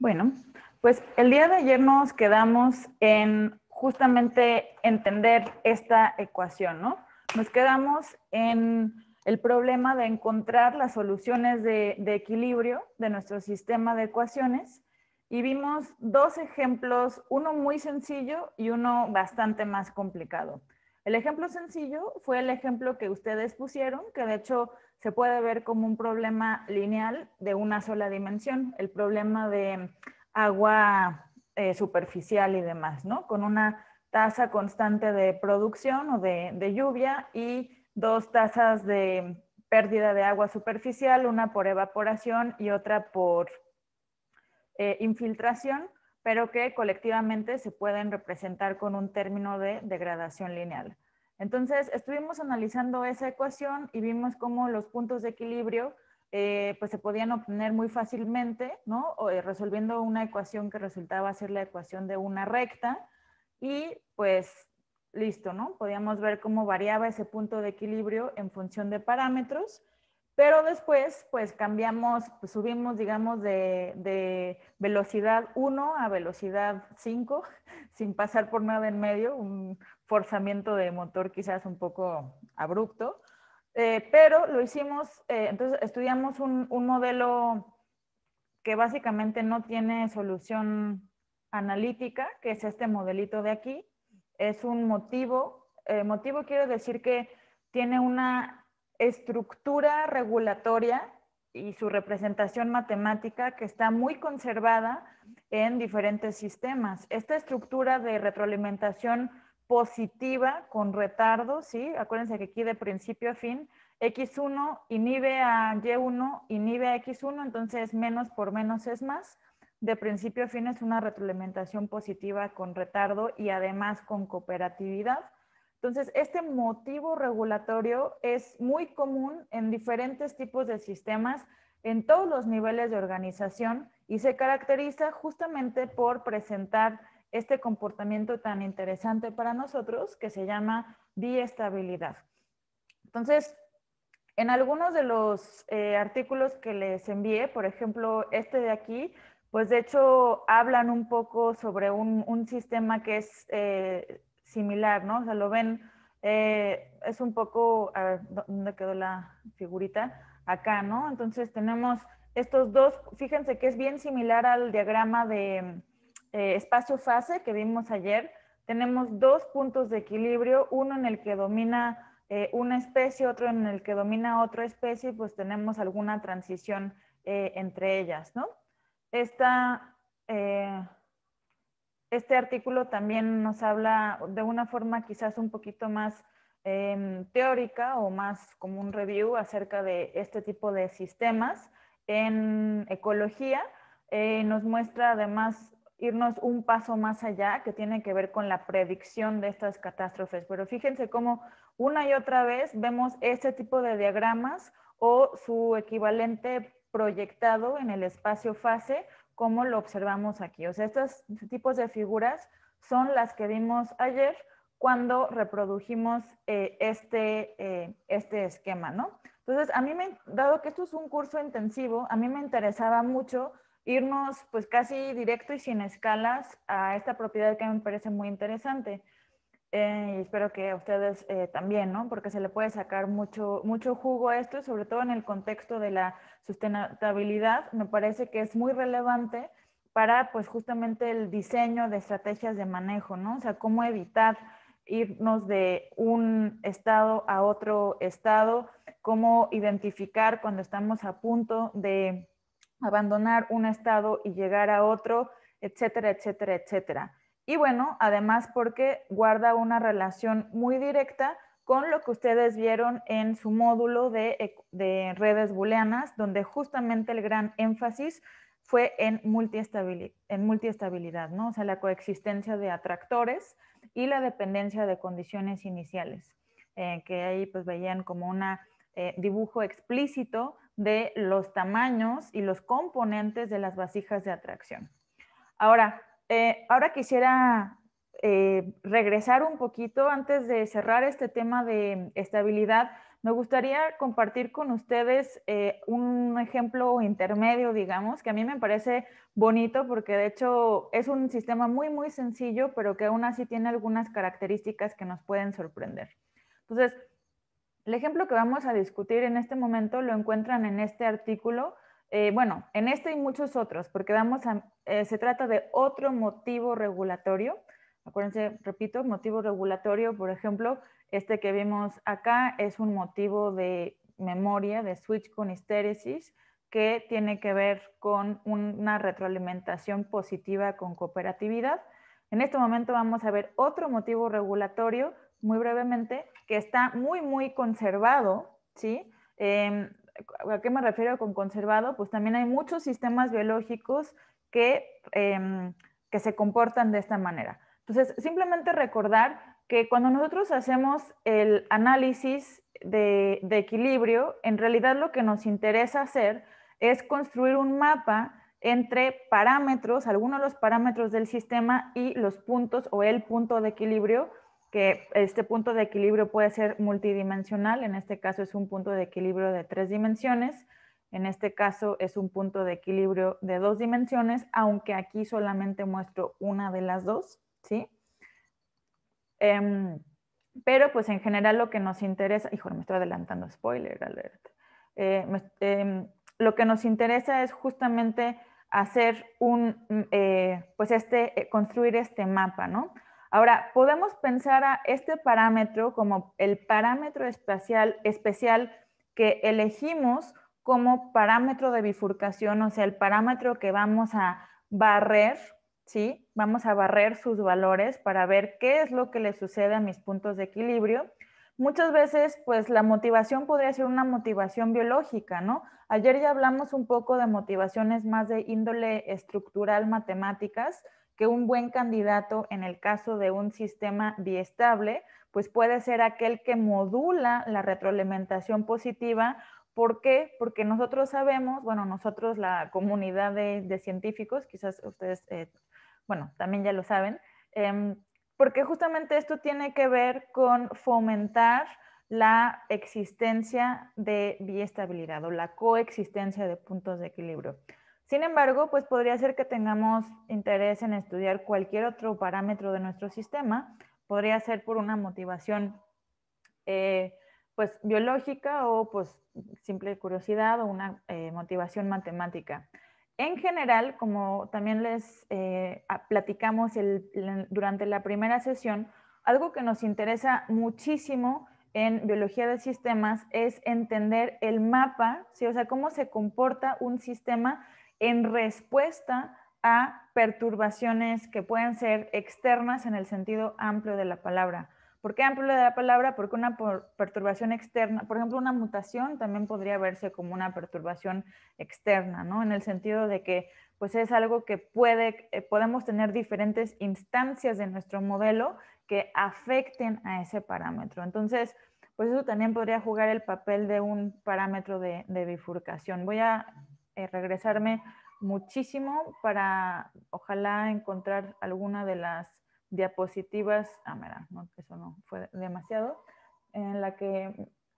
Bueno, pues el día de ayer nos quedamos en justamente entender esta ecuación, ¿no? Nos quedamos en el problema de encontrar las soluciones de, equilibrio de nuestro sistema de ecuaciones y vimos dos ejemplos, uno muy sencillo y uno bastante más complicado. El ejemplo sencillo fue el ejemplo que ustedes pusieron, que de hecho se puede ver como un problema lineal de una sola dimensión, el problema de agua eh, superficial y demás, ¿no? Con una tasa constante de producción o de, lluvia y dos tasas de pérdida de agua superficial, una por evaporación y otra por eh, infiltración, pero que colectivamente se pueden representar con un término de degradación lineal. Entonces, estuvimos analizando esa ecuación y vimos cómo los puntos de equilibrio eh, pues se podían obtener muy fácilmente, ¿no? Eh, resolviendo una ecuación que resultaba ser la ecuación de una recta y pues listo, ¿no? Podíamos ver cómo variaba ese punto de equilibrio en función de parámetros, pero después pues cambiamos, pues, subimos digamos de, velocidad 1 a velocidad 5 sin pasar por nada en medio, un, forzamiento de motor quizás un poco abrupto, eh, pero lo hicimos, eh, entonces estudiamos un, modelo que básicamente no tiene solución analítica, que es este modelito de aquí, es un motivo, eh, motivo quiero decir que tiene una estructura regulatoria y su representación matemática que está muy conservada en diferentes sistemas. Esta estructura de retroalimentación positiva con retardo, ¿sí? Acuérdense que aquí de principio a fin, X1 inhibe a Y1, inhibe a X1, entonces menos por menos es más. De principio a fin es una retroalimentación positiva con retardo y además con cooperatividad. Entonces, este motivo regulatorio es muy común en diferentes tipos de sistemas, en todos los niveles de organización y se caracteriza justamente por presentar este comportamiento tan interesante para nosotros que se llama biestabilidad. Entonces, en algunos de los eh, artículos que les envié, por ejemplo, este de aquí, pues de hecho hablan un poco sobre un, sistema que es eh, similar, ¿no? O sea, lo ven, eh, es un poco, a ver, ¿dónde quedó la figurita? Acá, ¿no? Entonces tenemos estos dos, fíjense que es bien similar al diagrama de, eh, espacio-fase que vimos ayer, tenemos dos puntos de equilibrio, uno en el que domina eh, una especie, otro en el que domina otra especie, pues tenemos alguna transición eh, entre ellas, ¿no? este artículo también nos habla de una forma quizás un poquito más em, teórica o más como un review acerca de este tipo de sistemas en ecología. nos muestra además irnos un paso más allá que tiene que ver con la predicción de estas catástrofes. Pero fíjense cómo una y otra vez vemos este tipo de diagramas o su equivalente proyectado en el espacio fase, como lo observamos aquí. O sea, estos tipos de figuras son las que vimos ayer cuando reprodujimos eh, este, eh, este, esquema, ¿no? Entonces, a mí me, dado que esto es un curso intensivo, a mí me interesaba mucho irnos pues casi directo y sin escalas a esta propiedad que me parece muy interesante. Eh, y espero que a ustedes eh, también, ¿no? Porque se le puede sacar mucho, mucho jugo a esto, sobre todo en el contexto de la sustentabilidad. Me parece que es muy relevante para, pues, justamente el diseño de estrategias de manejo, ¿no? O sea, cómo evitar irnos de un estado a otro estado, cómo identificar cuando estamos a punto de abandonar un estado y llegar a otro, etcétera, etcétera, etcétera. Y bueno, además porque guarda una relación muy directa con lo que ustedes vieron en su módulo de, redes booleanas, donde justamente el gran énfasis fue en, multiestabilidad, en multiestabilidad, ¿no? o sea, la coexistencia de atractores y la dependencia de condiciones iniciales, eh, que ahí pues veían como un eh, dibujo explícito de los tamaños y los componentes de las vasijas de atracción. Ahora, eh, ahora quisiera eh, regresar un poquito antes de cerrar este tema de estabilidad. Me gustaría compartir con ustedes eh, un ejemplo intermedio, digamos, que a mí me parece bonito porque de hecho es un sistema muy, muy sencillo, pero que aún así tiene algunas características que nos pueden sorprender. Entonces, el ejemplo que vamos a discutir en este momento lo encuentran en este artículo, eh, bueno, en este y muchos otros, porque vamos eh, se trata de otro motivo regulatorio. Acuérdense, repito, motivo regulatorio, por ejemplo, este que vimos acá es un motivo de memoria, de switch con histéresis, que tiene que ver con una retroalimentación positiva con cooperatividad. En este momento vamos a ver otro motivo regulatorio muy brevemente, que está muy, muy conservado, ¿sí? Em, ¿A qué me refiero con conservado? Pues también hay muchos sistemas biológicos que, em, que se comportan de esta manera. Entonces, simplemente recordar que cuando nosotros hacemos el análisis de, de, equilibrio, en realidad lo que nos interesa hacer es construir un mapa entre parámetros, algunos de los parámetros del sistema y los puntos o el punto de equilibrio que este punto de equilibrio puede ser multidimensional, en este caso es un punto de equilibrio de tres dimensiones, en este caso es un punto de equilibrio de dos dimensiones, aunque aquí solamente muestro una de las dos, ¿sí? Em, pero pues en general lo que nos interesa, hijo me estoy adelantando, spoiler alert, eh, em, lo que nos interesa es justamente hacer un, eh, pues este, eh, construir este mapa, ¿no? Ahora, podemos pensar a este parámetro como el parámetro espacial, especial que elegimos como parámetro de bifurcación, o sea, el parámetro que vamos a barrer, ¿sí? Vamos a barrer sus valores para ver qué es lo que le sucede a mis puntos de equilibrio. Muchas veces, pues la motivación podría ser una motivación biológica, ¿no? Ayer ya hablamos un poco de motivaciones más de índole estructural, matemáticas, que un buen candidato en el caso de un sistema biestable, pues puede ser aquel que modula la retroalimentación positiva. ¿Por qué? Porque nosotros sabemos, bueno, nosotros la comunidad de, científicos, quizás ustedes, eh, bueno, también ya lo saben, em, porque justamente esto tiene que ver con fomentar la existencia de biestabilidad o la coexistencia de puntos de equilibrio. Sin embargo, pues podría ser que tengamos interés en estudiar cualquier otro parámetro de nuestro sistema, podría ser por una motivación eh, pues biológica o pues simple curiosidad o una eh, motivación matemática. En general, como también les eh, platicamos durante la primera sesión, algo que nos interesa muchísimo en biología de sistemas es entender el mapa, o sea, cómo se comporta un sistema en respuesta a perturbaciones que pueden ser externas en el sentido amplio de la palabra. ¿Por qué amplio de la palabra? Porque una perturbación externa, por ejemplo, una mutación también podría verse como una perturbación externa, ¿no? En el sentido de que pues es algo que puede, eh, podemos tener diferentes instancias de nuestro modelo que afecten a ese parámetro. Entonces, pues eso también podría jugar el papel de un parámetro de bifurcación. Voy a eh, regresarme muchísimo para ojalá encontrar alguna de las diapositivas, ah, mira, eso no fue demasiado, en la que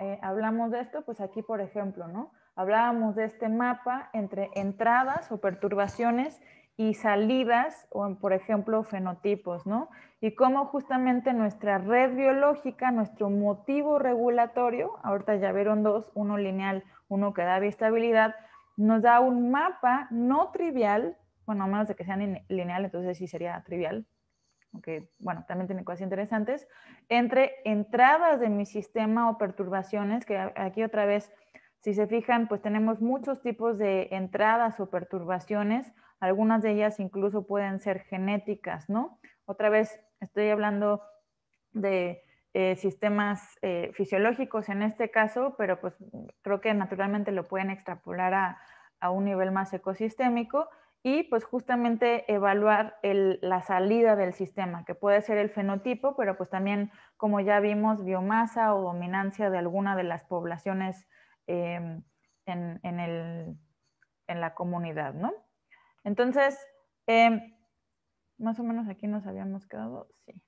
eh, hablamos de esto, pues aquí, por ejemplo, ¿no? Hablábamos de este mapa entre entradas o perturbaciones y salidas, o por ejemplo, fenotipos, ¿no? Y cómo justamente nuestra red biológica, nuestro motivo regulatorio, ahorita ya vieron dos, uno lineal, uno que da estabilidad, nos da un mapa no trivial, bueno, a menos de que sea lineal, entonces sí sería trivial, aunque bueno, también tiene cosas interesantes, entre entradas de mi sistema o perturbaciones, que aquí otra vez, si se fijan, pues tenemos muchos tipos de entradas o perturbaciones, algunas de ellas incluso pueden ser genéticas, ¿no? Otra vez estoy hablando de eh, sistemas eh, fisiológicos en este caso, pero pues creo que naturalmente lo pueden extrapolar a, un nivel más ecosistémico y pues justamente evaluar la salida del sistema, que puede ser el fenotipo, pero pues también como ya vimos, biomasa o dominancia de alguna de las poblaciones em, en, en, la comunidad, ¿no? Entonces, em, más o menos aquí nos habíamos quedado, sí.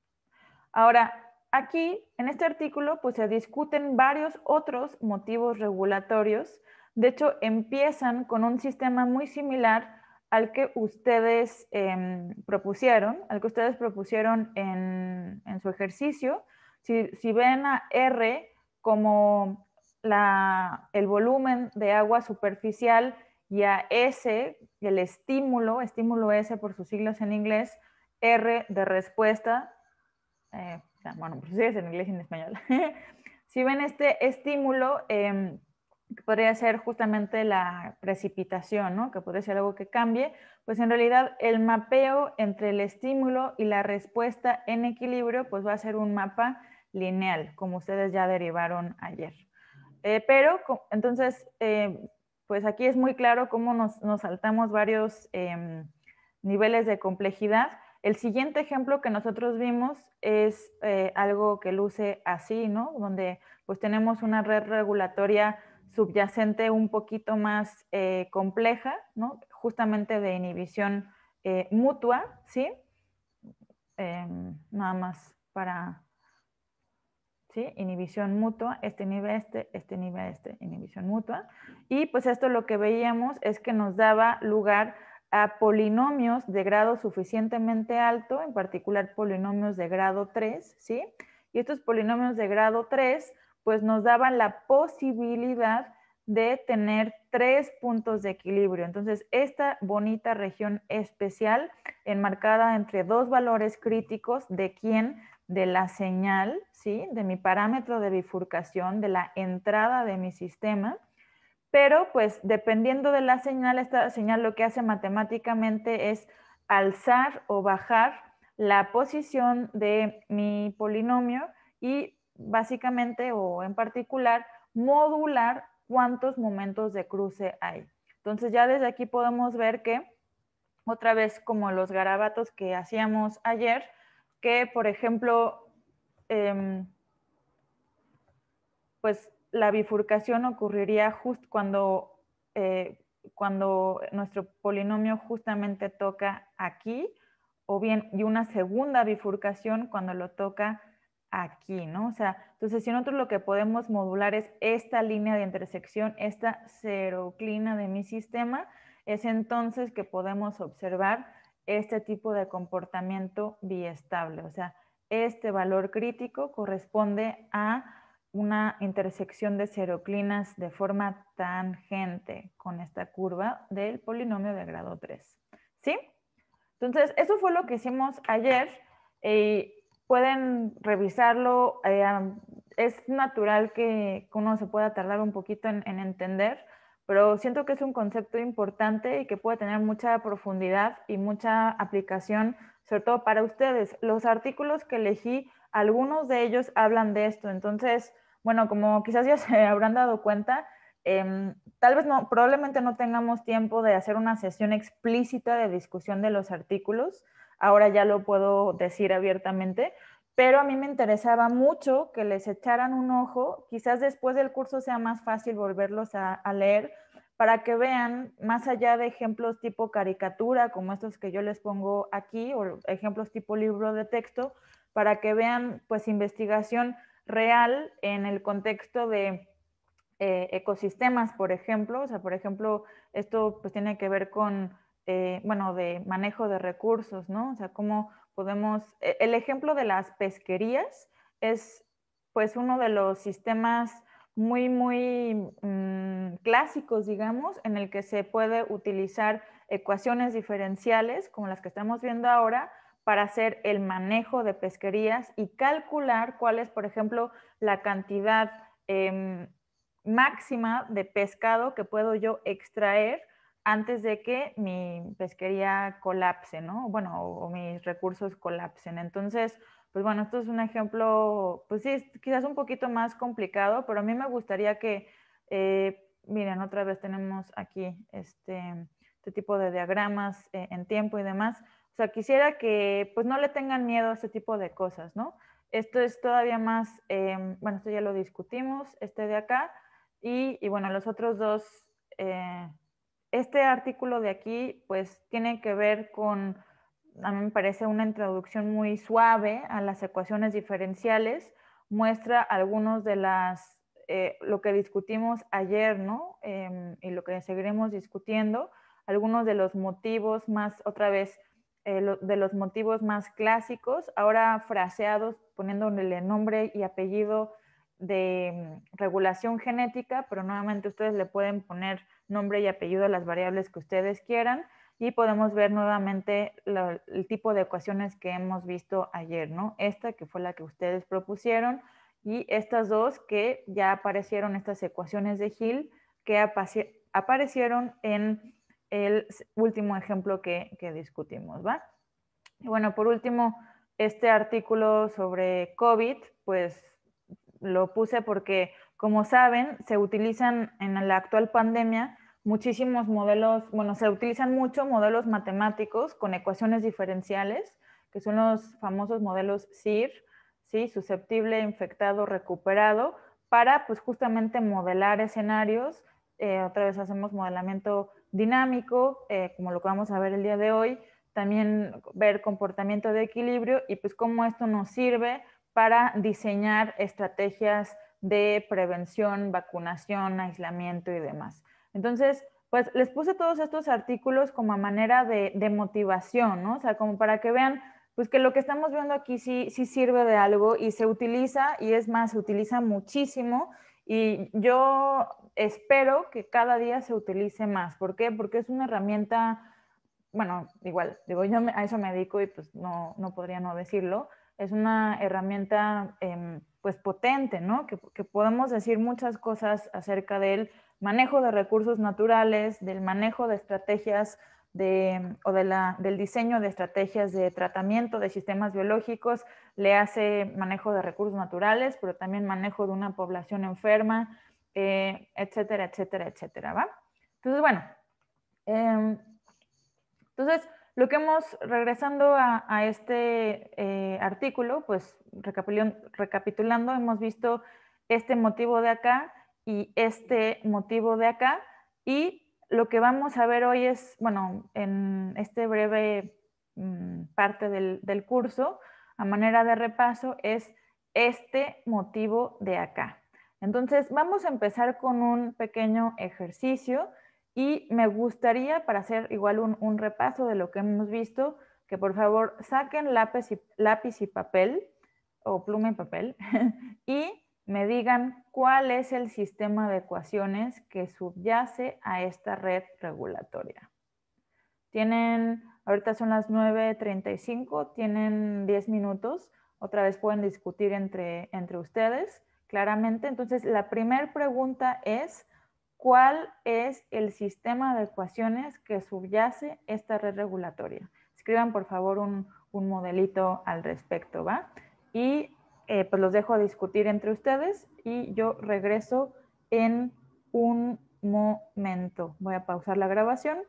Ahora, aquí, en este artículo, pues se discuten varios otros motivos regulatorios. De hecho, empiezan con un sistema muy similar al que ustedes em, propusieron, al que ustedes propusieron en, su ejercicio. Si, ven a R como el volumen de agua superficial y a S, el estímulo, estímulo S por sus siglas en inglés, R de respuesta, eh, bueno, pues sí es en inglés y en español. si ven este estímulo, em, podría ser justamente la precipitación, ¿no? que podría ser algo que cambie, pues en realidad el mapeo entre el estímulo y la respuesta en equilibrio, pues va a ser un mapa lineal, como ustedes ya derivaron ayer. Eh, pero entonces, em, pues aquí es muy claro cómo nos, nos saltamos varios em, niveles de complejidad el siguiente ejemplo que nosotros vimos es eh, algo que luce así, ¿no? Donde pues tenemos una red regulatoria subyacente un poquito más eh, compleja, Justamente de inhibición eh, mutua, ¿sí? Em, nada más para, ¿sí? Inhibición mutua, este nivel este, este nivel este, inhibición mutua. Y pues esto lo que veíamos es que nos daba lugar a polinomios de grado suficientemente alto, en particular polinomios de grado 3, ¿sí? Y estos polinomios de grado 3, pues nos daban la posibilidad de tener tres puntos de equilibrio. Entonces, esta bonita región especial, enmarcada entre dos valores críticos de quién, de la señal, ¿sí? De mi parámetro de bifurcación, de la entrada de mi sistema, pero pues dependiendo de la señal, esta señal lo que hace matemáticamente es alzar o bajar la posición de mi polinomio y básicamente o en particular modular cuántos momentos de cruce hay. Entonces ya desde aquí podemos ver que otra vez como los garabatos que hacíamos ayer, que por ejemplo, em, pues la bifurcación ocurriría justo cuando, eh, cuando nuestro polinomio justamente toca aquí, o bien, y una segunda bifurcación cuando lo toca aquí, ¿no? O sea, entonces si nosotros lo que podemos modular es esta línea de intersección, esta seroclina de mi sistema, es entonces que podemos observar este tipo de comportamiento biestable. O sea, este valor crítico corresponde a una intersección de seroclinas de forma tangente con esta curva del polinomio de grado 3. ¿Sí? Entonces, eso fue lo que hicimos ayer. Eh, pueden revisarlo. Eh, es natural que uno se pueda tardar un poquito en entender, pero siento que es un concepto importante y que puede tener mucha profundidad y mucha aplicación, sobre todo para ustedes. Los artículos que elegí algunos de ellos hablan de esto. Entonces, bueno, como quizás ya se habrán dado cuenta, em, tal vez no, probablemente no tengamos tiempo de hacer una sesión explícita de discusión de los artículos. Ahora ya lo puedo decir abiertamente, pero a mí me interesaba mucho que les echaran un ojo. Quizás después del curso sea más fácil volverlos a leer para que vean, más allá de ejemplos tipo caricatura, como estos que yo les pongo aquí, o ejemplos tipo libro de texto, para que vean pues investigación real en el contexto de eh, ecosistemas, por ejemplo. O sea, por ejemplo, esto pues tiene que ver con, eh, bueno, de manejo de recursos, ¿no? O sea, cómo podemos, e, el ejemplo de las pesquerías es pues uno de los sistemas muy, muy mm, clásicos, digamos, en el que se puede utilizar ecuaciones diferenciales, como las que estamos viendo ahora, para hacer el manejo de pesquerías y calcular cuál es, por ejemplo, la cantidad em, máxima de pescado que puedo yo extraer antes de que mi pesquería colapse, ¿no? Bueno, o, mis recursos colapsen. Entonces, pues bueno, esto es un ejemplo, pues sí, quizás un poquito más complicado, pero a mí me gustaría que, eh, miren, otra vez tenemos aquí este, este tipo de diagramas eh, en tiempo y demás. O sea, quisiera que pues no le tengan miedo a este tipo de cosas, ¿no? Esto es todavía más, em, bueno, esto ya lo discutimos, este de acá, y, y bueno, los otros dos, eh, este artículo de aquí, pues tiene que ver con, a mí me parece una introducción muy suave a las ecuaciones diferenciales, muestra algunos de las, eh, lo que discutimos ayer, ¿no? Em, y lo que seguiremos discutiendo, algunos de los motivos más, otra vez, eh, de los motivos más clásicos, ahora fraseados poniéndole nombre y apellido de mm, regulación genética, pero nuevamente ustedes le pueden poner nombre y apellido a las variables que ustedes quieran y podemos ver nuevamente el tipo de ecuaciones que hemos visto ayer, ¿no? Esta que fue la que ustedes propusieron y estas dos que ya aparecieron, estas ecuaciones de Hill, que aparecieron en el último ejemplo que, discutimos, ¿va? Y bueno, por último, este artículo sobre COVID, pues lo puse porque, como saben, se utilizan en la actual pandemia muchísimos modelos, bueno, se utilizan mucho modelos matemáticos con ecuaciones diferenciales, que son los famosos modelos SIR, ¿sí? susceptible, infectado, recuperado, para pues justamente modelar escenarios eh, otra vez hacemos modelamiento dinámico, eh, como lo que vamos a ver el día de hoy, también ver comportamiento de equilibrio y pues cómo esto nos sirve para diseñar estrategias de prevención, vacunación, aislamiento y demás. Entonces, pues les puse todos estos artículos como a manera de, motivación, ¿no? O sea, como para que vean pues que lo que estamos viendo aquí sí sirve de algo y se utiliza y es más, se utiliza muchísimo y yo espero que cada día se utilice más. ¿Por qué? Porque es una herramienta, bueno, igual, digo, yo a eso me dedico y pues no, podría no decirlo. Es una herramienta em, pues potente, ¿no? Que, que podemos decir muchas cosas acerca del manejo de recursos naturales, del manejo de estrategias o del diseño de estrategias de tratamiento de sistemas biológicos, le hace manejo de recursos naturales, pero también manejo de una población enferma, eh, etcétera, etcétera, etcétera, ¿va? Entonces, bueno, em, entonces, lo que hemos, regresando a, este eh, artículo, pues recapitulando, hemos visto este motivo de acá y este motivo de acá y lo que vamos a ver hoy es, bueno, en este breve mm, parte del, curso, a manera de repaso, es este motivo de acá. Entonces, vamos a empezar con un pequeño ejercicio y me gustaría, para hacer igual un, un repaso de lo que hemos visto, que por favor saquen lápiz lápiz y papel o pluma y papel y me digan cuál es el sistema de ecuaciones que subyace a esta red regulatoria. Tienen, ahorita son las 9.35, tienen 10 minutos, otra vez pueden discutir entre, entre ustedes claramente. Entonces, la primera pregunta es, ¿cuál es el sistema de ecuaciones que subyace esta red regulatoria? Escriban, por favor, un, un modelito al respecto, ¿va? Y eh, pues los dejo a discutir entre ustedes y yo regreso en un momento. Voy a pausar la grabación